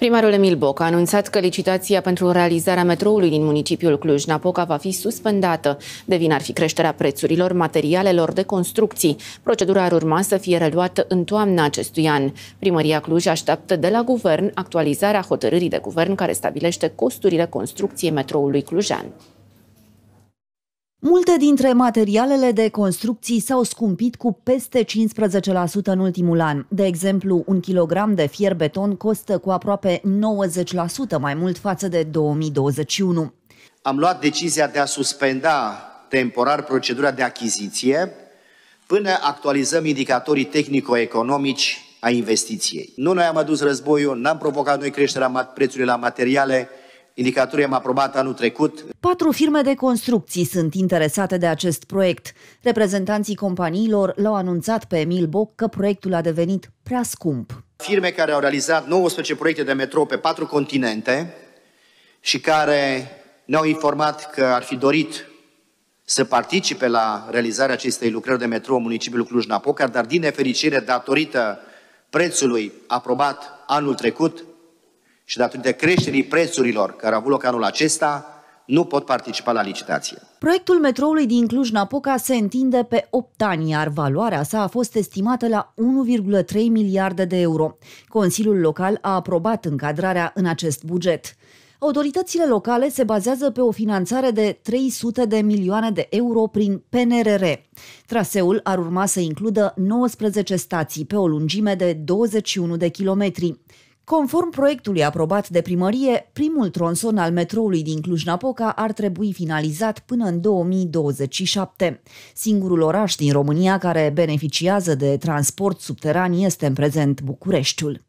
Primarul Emil Boc a anunțat că licitația pentru realizarea metroului din municipiul Cluj-Napoca va fi suspendată. De vin ar fi creșterea prețurilor materialelor de construcții. Procedura ar urma să fie reluată în toamna acestui an. Primăria Cluj așteaptă de la guvern actualizarea hotărârii de guvern care stabilește costurile construcției metroului clujean. Multe dintre materialele de construcții s-au scumpit cu peste 15% în ultimul an. De exemplu, un kilogram de fier beton costă cu aproape 90% mai mult față de 2021. Am luat decizia de a suspenda temporar procedura de achiziție până actualizăm indicatorii tehnico-economici a investiției. Nu noi am adus războiul, n-am provocat noi creșterea prețurilor la materiale, Indicatorul am aprobat anul trecut. Patru firme de construcții sunt interesate de acest proiect. Reprezentanții companiilor l-au anunțat pe Emil Boc că proiectul a devenit prea scump. Firme care au realizat 19 proiecte de metro pe patru continente și care ne-au informat că ar fi dorit să participe la realizarea acestei lucrări de metro în municipiul Cluj-Napoca, dar din nefericire, datorită prețului aprobat anul trecut, și datorită creșterii prețurilor care au avut loc anul acesta, nu pot participa la licitație. Proiectul metroului din Cluj-Napoca se întinde pe 8 ani, iar valoarea sa a fost estimată la 1,3 miliarde de euro. Consiliul local a aprobat încadrarea în acest buget. Autoritățile locale se bazează pe o finanțare de 300 de milioane de euro prin PNRR. Traseul ar urma să includă 19 stații pe o lungime de 21 de kilometri. Conform proiectului aprobat de primărie, primul tronson al metroului din Cluj-Napoca ar trebui finalizat până în 2027. Singurul oraș din România care beneficiază de transport subteran este în prezent Bucureștiul.